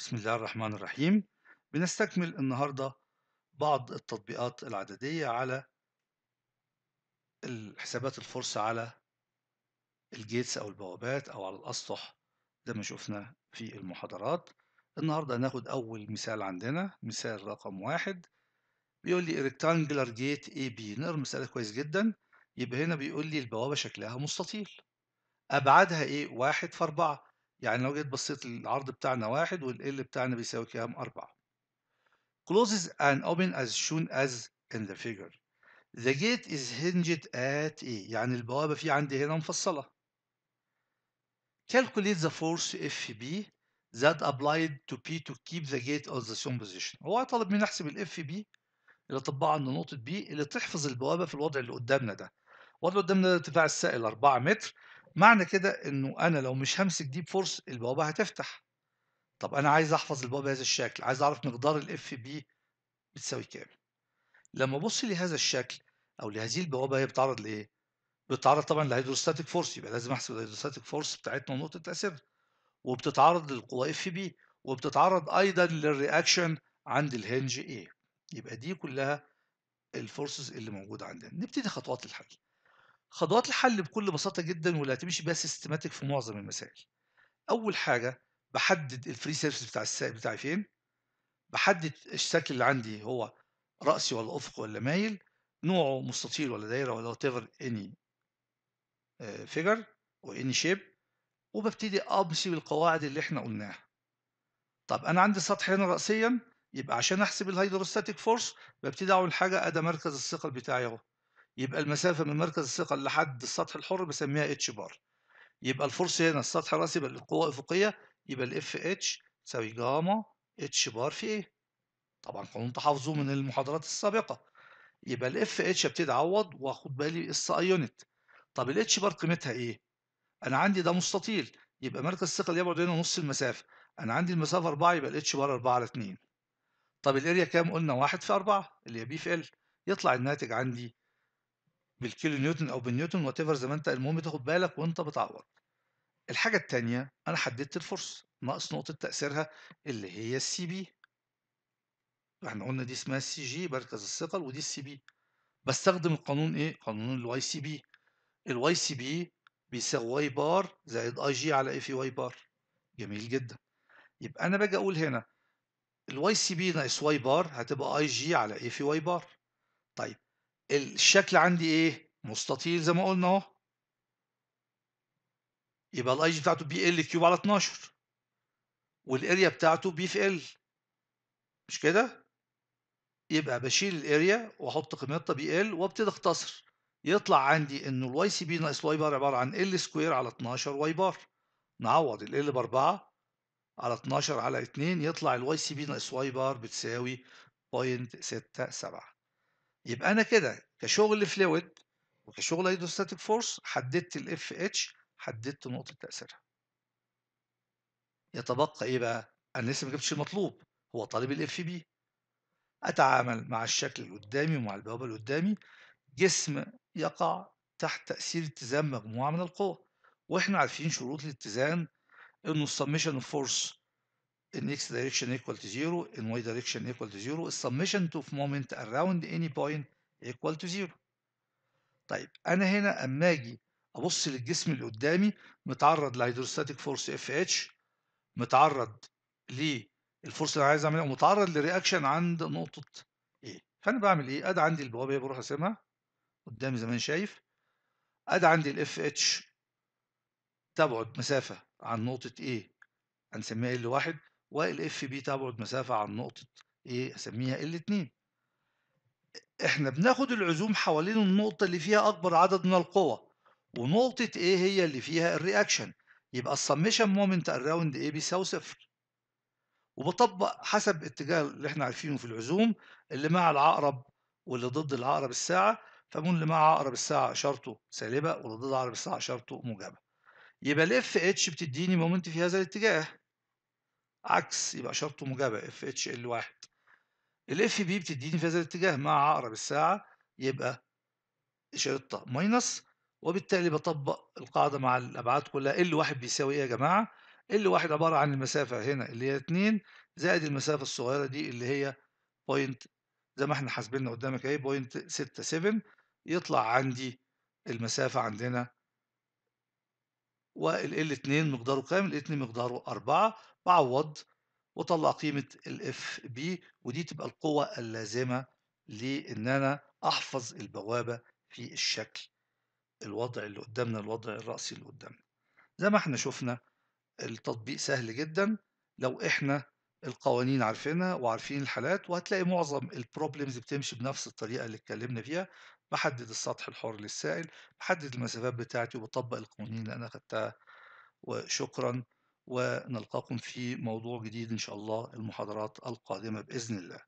بسم الله الرحمن الرحيم بنستكمل النهاردة بعض التطبيقات العددية على الحسابات الفرصة على الجيتس أو البوابات أو على الأسطح زي ما شفنا في المحاضرات النهاردة هناخد أول مثال عندنا مثال رقم واحد بيقول لي rectangular gate AB نقرا المسألة كويس جدا يبقى هنا بيقول لي البوابة شكلها مستطيل أبعادها إيه؟ واحد في أربعة يعني لو جيت بصيت العرض بتاعنا واحد والال بتاعنا بيساوي كام؟ أربعة. Closes and open as shown as in the figure. The gate is hinged at A. يعني البوابة في عندي هنا مفصلة. Calculate the force Fb that applied to P to keep the gate on the same position. هو طالب مني أحسب ال FB اللي طبعها عند نقطة B اللي تحفظ البوابة في الوضع اللي قدامنا ده. الوضع اللي قدامنا ده ارتفاع السائل 4 متر معنى كده انه انا لو مش همسك ديب فورس البوابه هتفتح طب انا عايز احفظ البوابه بهذا الشكل عايز اعرف مقدار الاف بي بتساوي كام لما ابص لهذا الشكل او لهذه البوابه هي بتعرض لايه بتتعرض طبعا للهيدروستاتيك فورس يبقى لازم احسب الهيدروستاتيك فورس بتاعتنا ونقطه تاثيرها وبتتعرض للقوى اف بي وبتتعرض ايضا للرياكشن عند الهنج ايه يبقى دي كلها الفورسز اللي موجوده عندنا نبتدي خطوات الحل خطوات الحل بكل بساطة جدا واللي هتمشي بيها سيستماتيك في معظم المسائل. أول حاجة بحدد الفري سيرفيس بتاع السائل بتاعي فين بحدد الشكل اللي عندي هو رأسي ولا أفق ولا مايل نوعه مستطيل ولا دايرة ولا وات ايفر اني فيجر و اني شيب وببتدي أمشي بالقواعد اللي احنا قلناها طب أنا عندي سطح هنا رأسيا يبقى عشان أحسب الهيدروستاتيك فورس ببتدي أعمل حاجة أدي مركز الثقل بتاعي أهو يبقى المسافة من مركز الثقل لحد السطح الحر بسميها اتش بار يبقى الفرص هنا السطح الراسي يبقى القوة الأفقية يبقى الاف اتش تساوي جاما اتش بار في ايه طبعا قانون تحافظوا من المحاضرات السابقة يبقى الاف اتش ابتدي اعوض واخد بالي اس ايونت طب الاتش بار قيمتها ايه انا عندي ده مستطيل يبقى مركز الثقل يبعد هنا نص المسافة انا عندي المسافة 4 يبقى الاتش بار 4 على 2 طب الاريا كام قلنا 1 في 4 اللي هي بي في ال يطلع الناتج عندي بالكيلو نيوتن او بالنيوتن وات ايفر زي ما انت المهم تاخد بالك وانت بتعوض الحاجه الثانيه انا حددت الفرصه ناقص نقطه تاثيرها اللي هي السي بي احنا قلنا دي اسمها السي جي مركز الثقل ودي السي بي بستخدم القانون ايه قانون الواي سي بي الواي سي بي بيساوي واي بار زائد اي جي على اي في واي بار جميل جدا يبقى انا باجي اقول هنا الواي سي بي ناقص واي بار هتبقى اي جي على اي في واي بار طيب الشكل عندي ايه مستطيل زي ما قلنا اهو يبقى الاي بتاعته بي ال كيوب على 12 والاريا بتاعته بي في ال مش كده يبقى بشيل الاريا واحط قيمتها بي ال وابتدي اختصر يطلع عندي انه الواي سي بي ناقص واي بار عباره عن ال سكوير على 12 واي بار نعوض ال ال باربعه على 12 على 2 يطلع الواي سي بي ناقص واي بار بتساوي 0.67 يبقى انا كده كشغل فلويد وكشغل هيدروستاتيك فورس حددت الاف اتش حددت نقطه تاثيرها يتبقى ايه بقى انا لسه ما جبتش المطلوب هو طالب الاف بي اتعامل مع الشكل اللي قدامي ومع البوابه اللي قدامي جسم يقع تحت تاثير اتزان مجموعه من القوى واحنا عارفين شروط الاتزان انه السمشن فورس in x direction equal to zero in y direction equal to zero السمشن to moment around any point equal to zero طيب انا هنا اما اجي ابص للجسم اللي قدامي متعرض لهيدروستاتيك فورس اف اتش متعرض للفورس اللي انا عايز اعملها ومتعرض لرياكشن عند نقطه ايه فانا بعمل ايه ادي عندي البوابه بروح اسمها قدامي زي ما انا شايف ادي عندي الاف اتش تبعد مسافه عن نقطه ايه هنسميها ال 1 والاف بي تبعد مسافة عن نقطة ايه اسميها الاثنين احنا بناخد العزوم حوالين النقطة اللي فيها أكبر عدد من القوى ونقطة ايه هي اللي فيها الرياكشن يبقى السميشن مومنت اراوند ايه بيساوي صفر وبطبق حسب اتجاه اللي احنا عارفينه في العزوم اللي مع العقرب واللي ضد العقرب الساعة فمن اللي مع عقرب الساعة إشارته سالبة واللي ضد عقرب الساعة إشارته موجبة يبقى الاف اتش بتديني مومنت في هذا الاتجاه عكس يبقى شرطه موجبة اف اتش ال واحد الاف بي بتديني في هذا الاتجاه مع عقرب الساعة يبقى شرطة ماينس وبالتالي بطبق القاعدة مع الأبعاد كلها ال واحد بيساوي إيه يا جماعة؟ ال واحد عبارة عن المسافة هنا اللي هي 2 زائد المسافة الصغيرة دي اللي هي بوينت زي ما احنا حاسبينها قدامك اهي بوينت ستة سفن يطلع عندي المسافة عندنا وال L2 مقداره كام؟ ال 2 مقداره 4 بعوض وطلع قيمة ال FB ودي تبقى القوة اللازمة لإن أنا أحفظ البوابة في الشكل الوضع اللي قدامنا الوضع الرأسي اللي قدامنا زي ما احنا شفنا التطبيق سهل جدا لو احنا القوانين عارفينها وعارفين الحالات وهتلاقي معظم البروبلمز بتمشي بنفس الطريقة اللي اتكلمنا فيها بحدد إمم. السطح الحر للسائل بحدد إمم. المسافات بتاعتي وبطبق القوانين اللي أنا أخدتها وشكرا ونلقاكم في موضوع جديد إن شاء الله المحاضرات القادمة بإذن الله